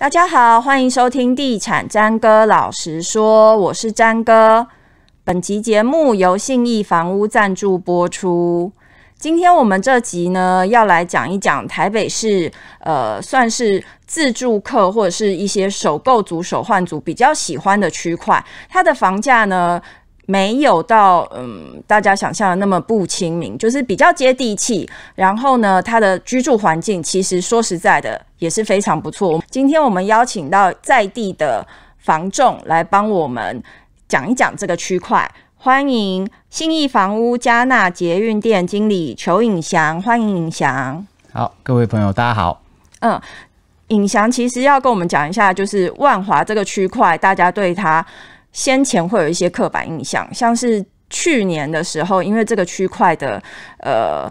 大家好，欢迎收听《地产詹哥老实说》，我是詹哥。本集节目由信义房屋赞助播出。今天我们这集呢，要来讲一讲台北市，呃，算是自住客或者是一些首购族、首换族比较喜欢的区块，它的房价呢？没有到嗯，大家想象的那么不亲民，就是比较接地气。然后呢，它的居住环境其实说实在的也是非常不错。今天我们邀请到在地的房仲来帮我们讲一讲这个区块，欢迎新义房屋加纳捷运店经理邱影祥，欢迎影祥。好，各位朋友，大家好。嗯，影翔其实要跟我们讲一下，就是万华这个区块，大家对它。先前会有一些刻板印象，像是去年的时候，因为这个区块的呃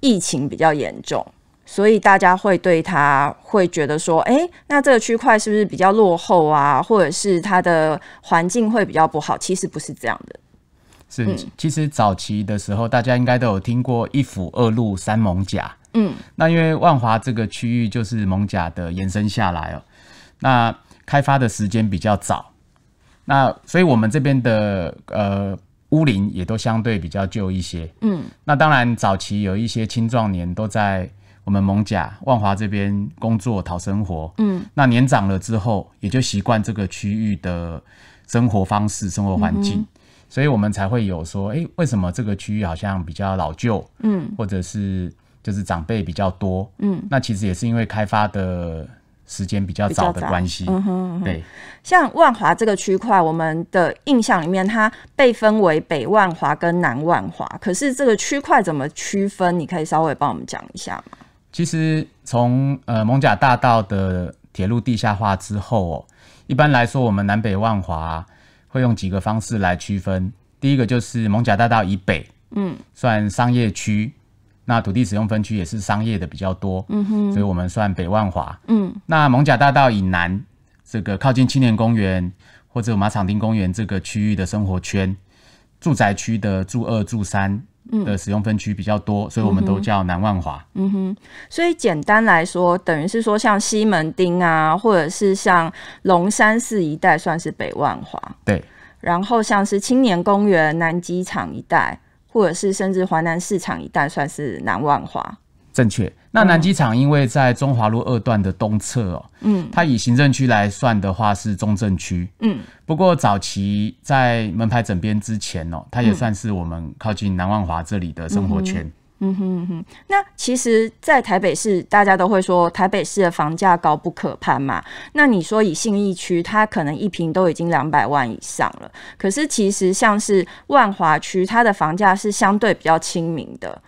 疫情比较严重，所以大家会对它会觉得说：“哎，那这个区块是不是比较落后啊？或者是它的环境会比较不好？”其实不是这样的。是，其实早期的时候，大家应该都有听过“一府二路三蒙甲”。嗯，那因为万华这个区域就是蒙甲的延伸下来哦，那开发的时间比较早。那所以，我们这边的呃屋林也都相对比较旧一些。嗯，那当然，早期有一些青壮年都在我们蒙甲万华这边工作讨生活。嗯，那年长了之后，也就习惯这个区域的生活方式、生活环境，所以我们才会有说，哎，为什么这个区域好像比较老旧？嗯，或者是就是长辈比较多。嗯，那其实也是因为开发的。时间比较早的关系，对。像万华这个区块，我们的印象里面，它被分为北万华跟南万华。可是这个区块怎么区分？你可以稍微帮我们讲一下吗？其实从呃蒙甲大道的铁路地下化之后，一般来说，我们南北万华会用几个方式来区分。第一个就是蒙甲大道以北，嗯，算商业区。那土地使用分区也是商业的比较多，嗯哼，所以我们算北万华。嗯，那蒙甲大道以南，这个靠近青年公园或者马场町公园这个区域的生活圈，住宅区的住二住三的使用分区比较多，所以我们都叫南万华。嗯哼，所以简单来说，等于是说像西门町啊，或者是像龙山寺一带算是北万华。对，然后像是青年公园、南机场一带。或者是甚至华南市场一带算是南万华，正确。那南机场因为在中华路二段的东侧哦，嗯，它以行政区来算的话是中正区，嗯。不过早期在门牌整编之前哦，它也算是我们靠近南万华这里的生活圈。嗯哼哼哼，那其实，在台北市，大家都会说台北市的房价高不可攀嘛。那你说以信义区，它可能一平都已经两百万以上了。可是，其实像是万华区，它的房价是相对比较亲民的。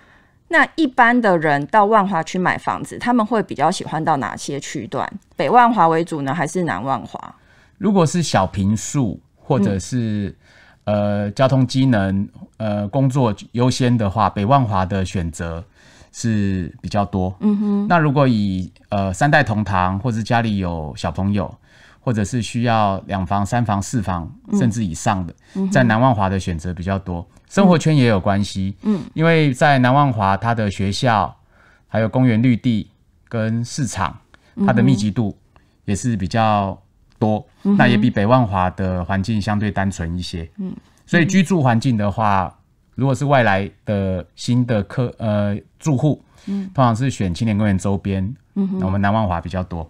那一般的人到万华区买房子，他们会比较喜欢到哪些区段？北万华为主呢，还是南万华？如果是小平数，或者是？呃，交通机能，呃，工作优先的话，北万华的选择是比较多。嗯哼。那如果以呃三代同堂，或者家里有小朋友，或者是需要两房、三房、四房甚至以上的，在南万华的选择比较多。生活圈也有关系。嗯。因为在南万华，它的学校、还有公园绿地跟市场，它的密集度也是比较。多，那也比北万华的环境相对单纯一些。嗯，所以居住环境的话，如果是外来的新的客呃住户，嗯，通常是选青年公园周边。嗯，我们南万华比较多。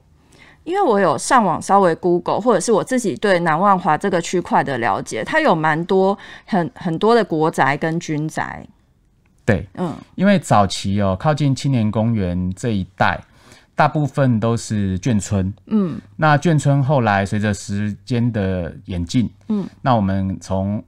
因为我有上网稍微 Google，或者是我自己对南万华这个区块的了解，它有蛮多很很多的国宅跟军宅。对，嗯，因为早期哦，靠近青年公园这一带。大部分都是眷村，嗯，那眷村后来随着时间的演进，嗯，那我们从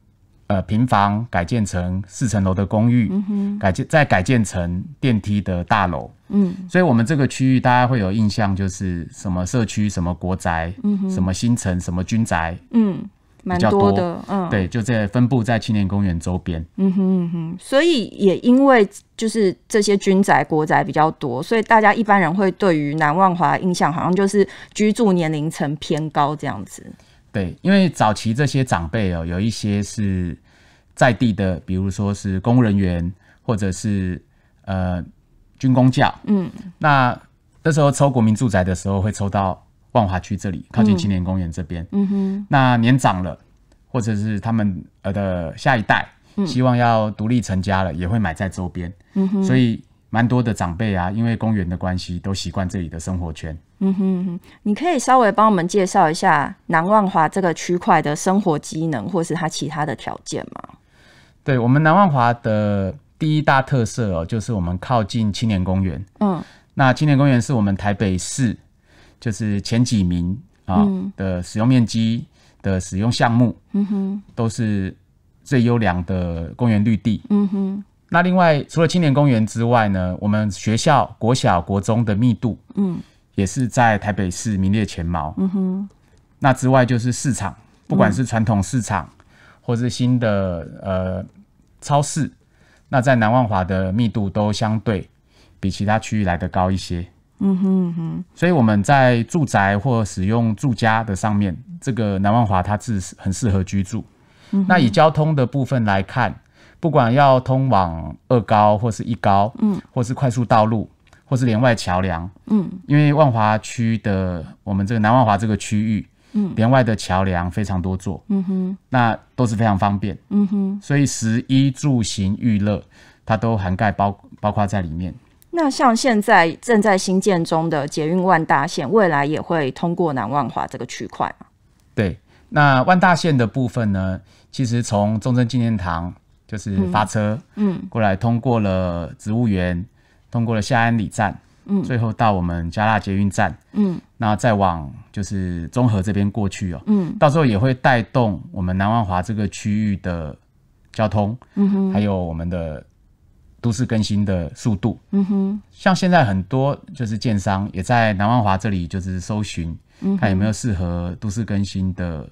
呃平房改建成四层楼的公寓，嗯哼，改建再改建成电梯的大楼，嗯，所以我们这个区域大家会有印象，就是什么社区、什么国宅，嗯哼，什么新城、什么军宅，嗯。蛮多的，嗯，对，就在分布在青年公园周边，嗯哼嗯哼，所以也因为就是这些军宅、国宅比较多，所以大家一般人会对于南万华印象好像就是居住年龄层偏高这样子。对，因为早期这些长辈哦，有一些是在地的，比如说是公务人员，或者是呃军工教，嗯，那那时候抽国民住宅的时候会抽到。万华区这里靠近青年公园这边，嗯哼，那年长了，或者是他们呃的下一代，希望要独立成家了，也会买在周边，嗯哼，所以蛮多的长辈啊，因为公园的关系，都习惯这里的生活圈，嗯哼你可以稍微帮我们介绍一下南万华这个区块的生活机能，或是它其他的条件吗？对我们南万华的第一大特色哦，就是我们靠近青年公园，嗯，那青年公园是我们台北市。就是前几名啊的使用面积的使用项目，嗯哼，都是最优良的公园绿地。嗯哼。那另外除了青年公园之外呢，我们学校国小国中的密度，嗯，也是在台北市名列前茅。嗯哼。那之外就是市场，不管是传统市场或是新的呃超市，那在南万华的密度都相对比其他区域来的高一些。嗯哼哼，所以我们在住宅或使用住家的上面，这个南万华它是很适合居住。那以交通的部分来看，不管要通往二高或是一高，嗯，或是快速道路，或是连外桥梁，嗯，因为万华区的我们这个南万华这个区域，嗯，连外的桥梁非常多座，嗯哼，那都是非常方便，嗯哼，所以十一住行娱乐，它都涵盖包包括在里面。那像现在正在新建中的捷运万大线，未来也会通过南万华这个区块吗？对，那万大线的部分呢，其实从中贞纪念堂就是发车，嗯，过来通过了植物园，通过了夏安里站，嗯，最后到我们加拉捷运站，嗯，那再往就是中和这边过去哦，嗯，到时候也会带动我们南万华这个区域的交通，嗯哼，还有我们的。都市更新的速度，嗯哼，像现在很多就是建商也在南湾华这里，就是搜寻，看有没有适合都市更新的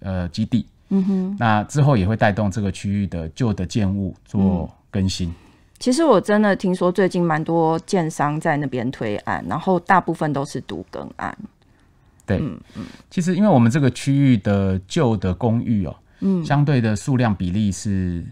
呃基地，嗯哼，那之后也会带动这个区域的旧的建物做更新。其实我真的听说最近蛮多建商在那边推案，然后大部分都是独更案。对，嗯嗯，其实因为我们这个区域的旧的公寓哦，嗯，相对的数量比例是。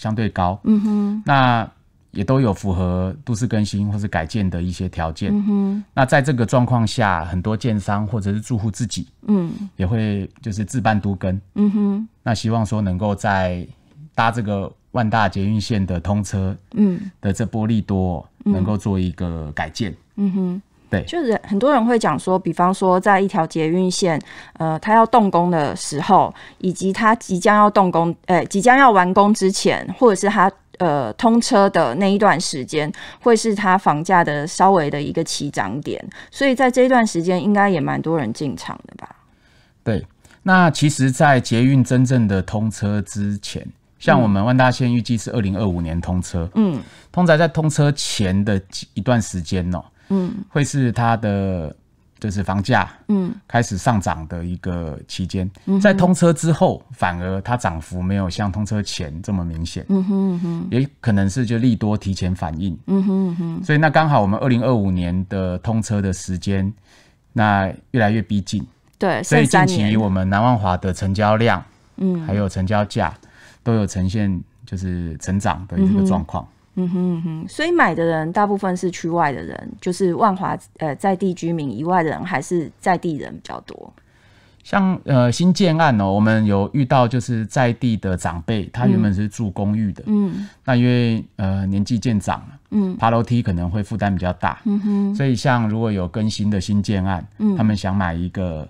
相对高，嗯哼，那也都有符合都市更新或者改建的一些条件，嗯哼，那在这个状况下，很多建商或者是住户自己，嗯，也会就是自办都更，嗯哼，那希望说能够在搭这个万大捷运线的通车，嗯，的这波利多能够做一个改建，嗯哼。就是很多人会讲说，比方说在一条捷运线，呃，它要动工的时候，以及它即将要动工，诶，即将要完工之前，或者是它呃通车的那一段时间，会是它房价的稍微的一个起涨点，所以在这一段时间应该也蛮多人进场的吧？对，那其实，在捷运真正的通车之前，像我们万大线预计是二零二五年通车，嗯，通仔在通车前的一段时间哦。嗯，会是它的就是房价嗯开始上涨的一个期间，在通车之后，反而它涨幅没有像通车前这么明显。嗯哼哼，也可能是就利多提前反应。嗯哼哼，所以那刚好我们二零二五年的通车的时间，那越来越逼近。对，所以近期我们南万华的成交量，嗯，还有成交价都有呈现就是成长的一个状况。嗯哼哼，所以买的人大部分是区外的人，就是万华呃在地居民以外的人，还是在地人比较多。像呃新建案哦，我们有遇到就是在地的长辈，他原本是住公寓的，嗯，那因为呃年纪渐长，嗯，爬楼梯可能会负担比较大，嗯哼，所以像如果有更新的新建案，嗯，他们想买一个。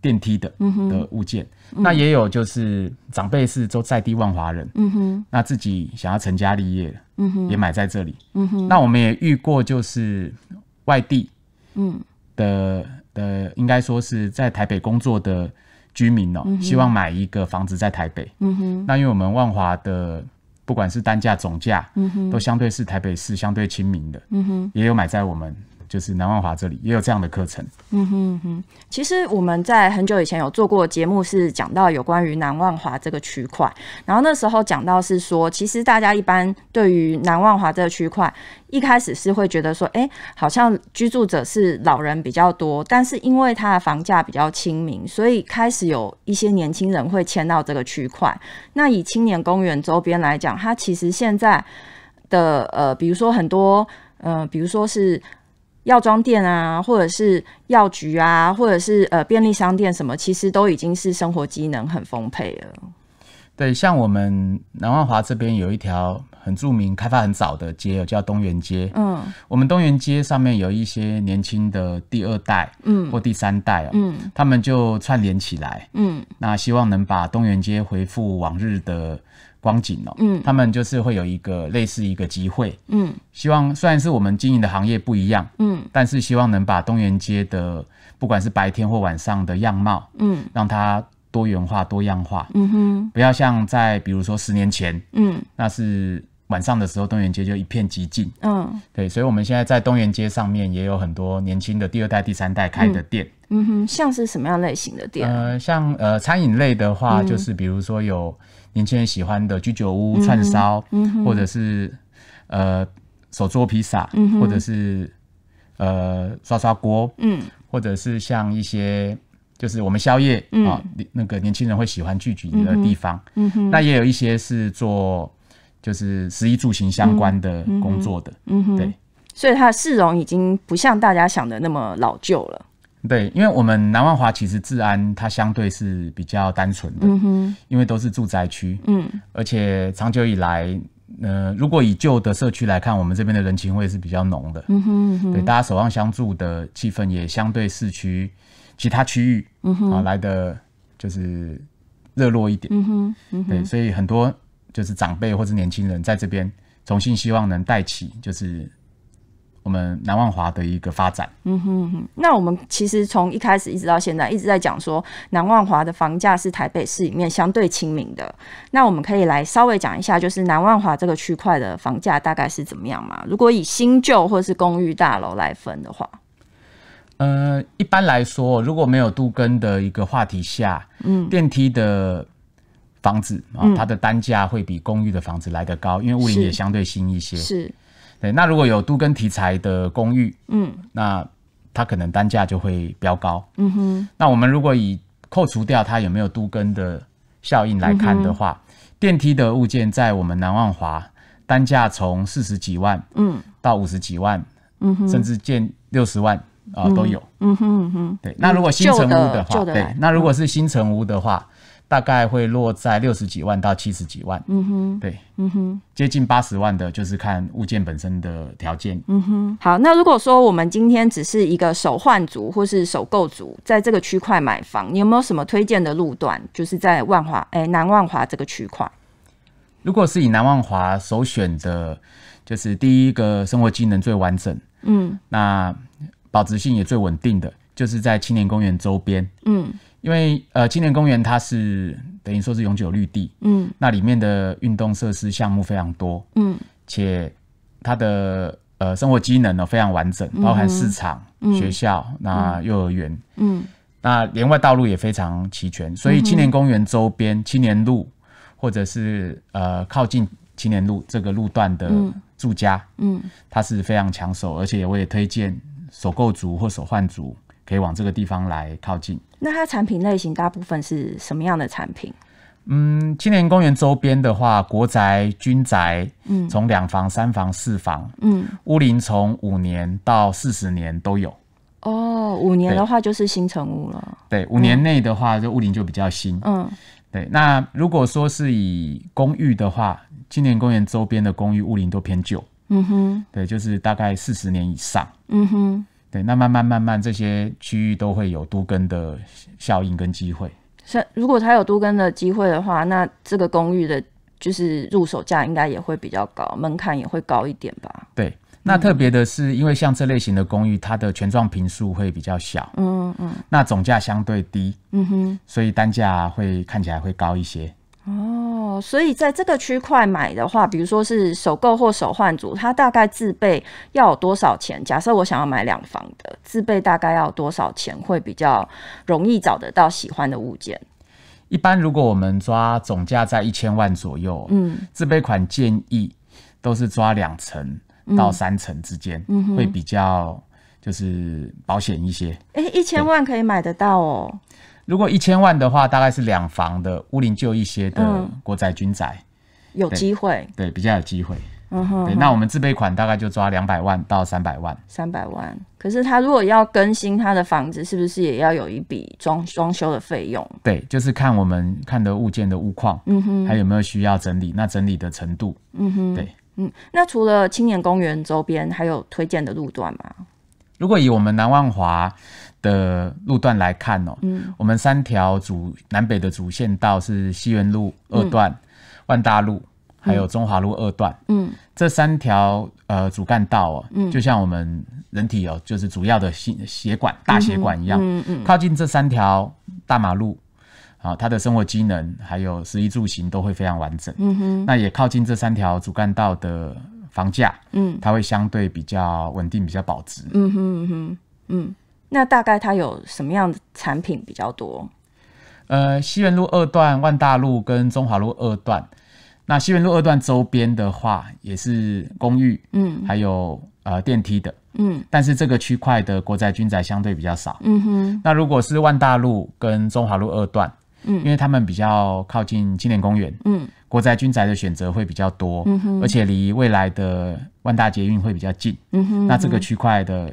电梯的的物件，那也有就是长辈是都在地万华人，嗯哼，那自己想要成家立业，嗯哼，也买在这里，嗯哼。那我们也遇过就是外地，嗯，的的，应该说是在台北工作的居民哦，希望买一个房子在台北，嗯哼。那因为我们万华的不管是单价总价，嗯哼，都相对是台北市相对亲民的，嗯哼，也有买在我们。就是南万华这里也有这样的课程。嗯哼哼，其实我们在很久以前有做过节目，是讲到有关于南万华这个区块。然后那时候讲到是说，其实大家一般对于南万华这个区块，一开始是会觉得说，哎，好像居住者是老人比较多。但是因为它的房价比较亲民，所以开始有一些年轻人会迁到这个区块。那以青年公园周边来讲，它其实现在的呃，比如说很多，嗯，比如说是。药妆店啊，或者是药局啊，或者是呃便利商店什么，其实都已经是生活机能很丰沛了。对，像我们南万华这边有一条很著名、开发很早的街，有叫东园街。嗯，我们东园街上面有一些年轻的第二代，嗯，或第三代，嗯，他们就串联起来，嗯，那希望能把东园街恢复往日的。光景哦，嗯，他们就是会有一个类似一个集会，嗯，希望虽然是我们经营的行业不一样，嗯，但是希望能把东园街的不管是白天或晚上的样貌，嗯，让它多元化、多样化，嗯哼，不要像在比如说十年前，嗯，那是。晚上的时候，东园街就一片寂静。嗯，对，所以我们现在在东园街上面也有很多年轻的第二代、第三代开的店。嗯哼，像是什么样类型的店？呃，像呃餐饮类的话，就是比如说有年轻人喜欢的居酒屋、串烧，或者是呃手作披萨，或者是呃刷刷锅，嗯，或者是像一些就是我们宵夜啊，那个年轻人会喜欢聚集的地方。嗯哼，那也有一些是做。就是食衣住行相关的工作的，嗯哼，对，所以它的市容已经不像大家想的那么老旧了。对，因为我们南万华其实治安它相对是比较单纯的，嗯因为都是住宅区，嗯，而且长久以来，呃，如果以旧的社区来看，我们这边的人情味是比较浓的，嗯哼，对，大家守望相助的气氛也相对市区其他区域，嗯哼，啊，来的就是热络一点，嗯哼，对，所以很多。就是长辈或是年轻人在这边重新希望能带起，就是我们南万华的一个发展。嗯哼哼。那我们其实从一开始一直到现在一直在讲说南万华的房价是台北市里面相对亲民的。那我们可以来稍微讲一下，就是南万华这个区块的房价大概是怎么样嘛？如果以新旧或是公寓大楼来分的话，嗯，一般来说如果没有杜根的一个话题下，嗯，电梯的。房子啊，它的单价会比公寓的房子来得高，因为物龄也相对新一些。是，对。那如果有都跟题材的公寓，嗯，那它可能单价就会飙高。嗯哼。那我们如果以扣除掉它有没有都跟的效应来看的话，电梯的物件在我们南万华，单价从四十几万，嗯，到五十几万，嗯哼，甚至建六十万啊都有。嗯哼哼。对。那如果新城屋的话，对，那如果是新城屋的话。大概会落在六十几万到七十几万。嗯哼，对，嗯哼，接近八十万的，就是看物件本身的条件。嗯哼，好，那如果说我们今天只是一个首换族或是首购族，在这个区块买房，你有没有什么推荐的路段？就是在万华，哎，南万华这个区块。如果是以南万华首选的，就是第一个生活机能最完整，嗯，那保值性也最稳定的，就是在青年公园周边，嗯。因为呃青年公园它是等于说是永久绿地，嗯，那里面的运动设施项目非常多，嗯，且它的呃生活机能呢非常完整，包含市场、学校、那幼儿园，嗯，那连外道路也非常齐全，所以青年公园周边青年路或者是呃靠近青年路这个路段的住家，嗯，它是非常抢手，而且我也推荐首购族或首换族。可以往这个地方来靠近。那它产品类型大部分是什么样的产品？嗯，青年公园周边的话，国宅、军宅，嗯，从两房、三房、四房，嗯，屋龄从五年到四十年都有。哦，五年的话就是新成屋了。对，五年内的话，就屋龄就比较新。嗯，对。那如果说是以公寓的话，青年公园周边的公寓屋龄都偏旧。嗯哼，对，就是大概四十年以上。嗯哼。对，那慢慢慢慢，这些区域都会有多根的效应跟机会。是，如果它有多根的机会的话，那这个公寓的，就是入手价应该也会比较高，门槛也会高一点吧。对，那特别的是，因为像这类型的公寓，它的全状坪数会比较小，嗯嗯，那总价相对低，嗯哼，所以单价会看起来会高一些。哦，所以在这个区块买的话，比如说是首购或首换组，它大概自备要有多少钱？假设我想要买两房的，自备大概要多少钱会比较容易找得到喜欢的物件？一般如果我们抓总价在一千万左右，嗯，自备款建议都是抓两成到三成之间，嗯，会比较就是保险一些。哎，一千万可以买得到哦。如果一千万的话，大概是两房的、屋林旧一些的国宅、军宅，有机会，对，比较有机会。嗯哼，那我们自备款大概就抓两百万到三百万。三百万，可是他如果要更新他的房子，是不是也要有一笔装装修的费用？对，就是看我们看的物件的物况，嗯哼，还有没有需要整理？那整理的程度，嗯哼，对，嗯。那除了青年公园周边，还有推荐的路段吗？如果以我们南万华。的路段来看哦，嗯，我们三条主南北的主线道是西园路二段、万大路，还有中华路二段，嗯，这三条呃主干道哦，嗯，就像我们人体哦，就是主要的血血管大血管一样，嗯嗯，靠近这三条大马路，啊，它的生活机能还有食衣住行都会非常完整，嗯哼，那也靠近这三条主干道的房价，嗯，它会相对比较稳定，比较保值，嗯哼哼，嗯。那大概它有什么样的产品比较多？呃，西园路二段、万大路跟中华路二段。那西园路二段周边的话，也是公寓，嗯，还有呃电梯的，嗯。但是这个区块的国宅、军宅相对比较少，嗯哼。那如果是万大路跟中华路二段，嗯，因为他们比较靠近青年公园，嗯，国宅、军宅的选择会比较多，嗯哼。而且离未来的万大捷运会比较近，嗯哼。那这个区块的。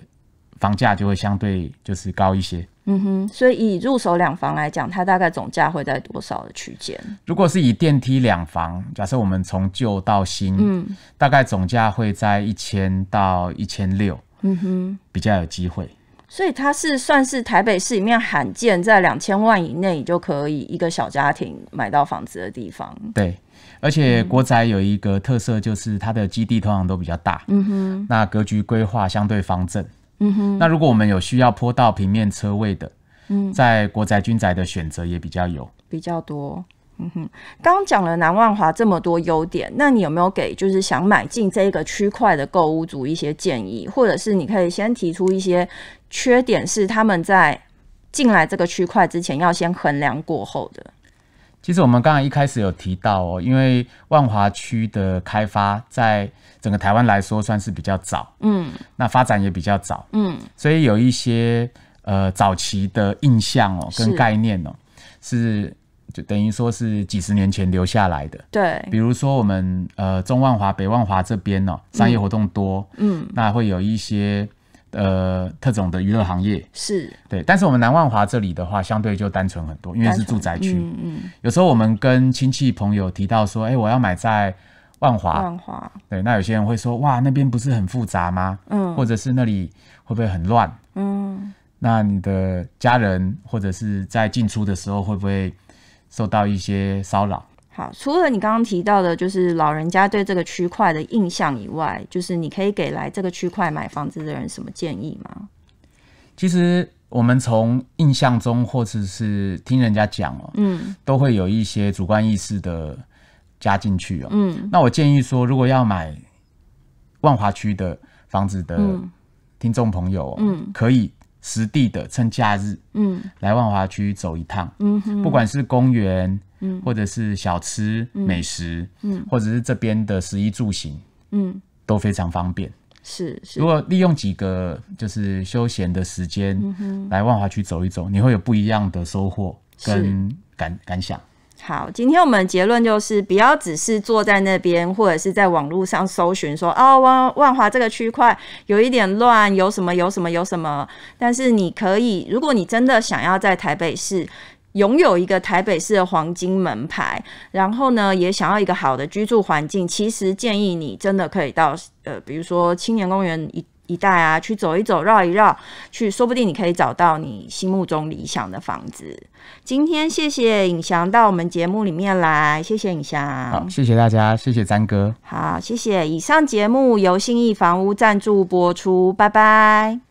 房价就会相对就是高一些，嗯哼，所以以入手两房来讲，它大概总价会在多少的区间？如果是以电梯两房，假设我们从旧到新，嗯，大概总价会在一千到一千六，嗯哼，比较有机会。所以它是算是台北市里面罕见在两千万以内就可以一个小家庭买到房子的地方。对，而且国宅有一个特色，就是它的基地通常都比较大，嗯哼，那格局规划相对方正。嗯哼，那如果我们有需要坡道平面车位的，嗯，在国宅军宅的选择也比较有比较多。嗯哼，刚讲了南万华这么多优点，那你有没有给就是想买进这个区块的购物族一些建议，或者是你可以先提出一些缺点，是他们在进来这个区块之前要先衡量过后的。其实我们刚刚一开始有提到哦，因为万华区的开发在整个台湾来说算是比较早，嗯，那发展也比较早，嗯，所以有一些呃早期的印象哦跟概念哦，是就等于说是几十年前留下来的，对，比如说我们呃中万华北万华这边呢，商业活动多，嗯，那会有一些。呃，特种的娱乐行业是，对，但是我们南万华这里的话，相对就单纯很多，因为是住宅区。嗯嗯。有时候我们跟亲戚朋友提到说，哎，我要买在万华。万华。对，那有些人会说，哇，那边不是很复杂吗？嗯。或者是那里会不会很乱？嗯。那你的家人或者是在进出的时候会不会受到一些骚扰？好，除了你刚刚提到的，就是老人家对这个区块的印象以外，就是你可以给来这个区块买房子的人什么建议吗？其实我们从印象中，或者是听人家讲哦，嗯，都会有一些主观意识的加进去哦，嗯。那我建议说，如果要买万华区的房子的听众朋友，嗯，可以实地的趁假日，嗯，来万华区走一趟，嗯哼，不管是公园。或者是小吃、美食，嗯，或者是这边的食衣住行，嗯，都非常方便。是是，如果利用几个就是休闲的时间，来万华区走一走，你会有不一样的收获跟感感想。好，今天我们结论就是，不要只是坐在那边，或者是在网络上搜寻说，哦，万万华这个区块有一点乱，有什么有什么有什么。但是你可以，如果你真的想要在台北市。拥有一个台北市的黄金门牌，然后呢，也想要一个好的居住环境，其实建议你真的可以到呃，比如说青年公园一一带啊，去走一走，绕一绕，去说不定你可以找到你心目中理想的房子。今天谢谢尹翔到我们节目里面来，谢谢尹翔。好，谢谢大家，谢谢詹哥，好，谢谢。以上节目由信义房屋赞助播出，拜拜。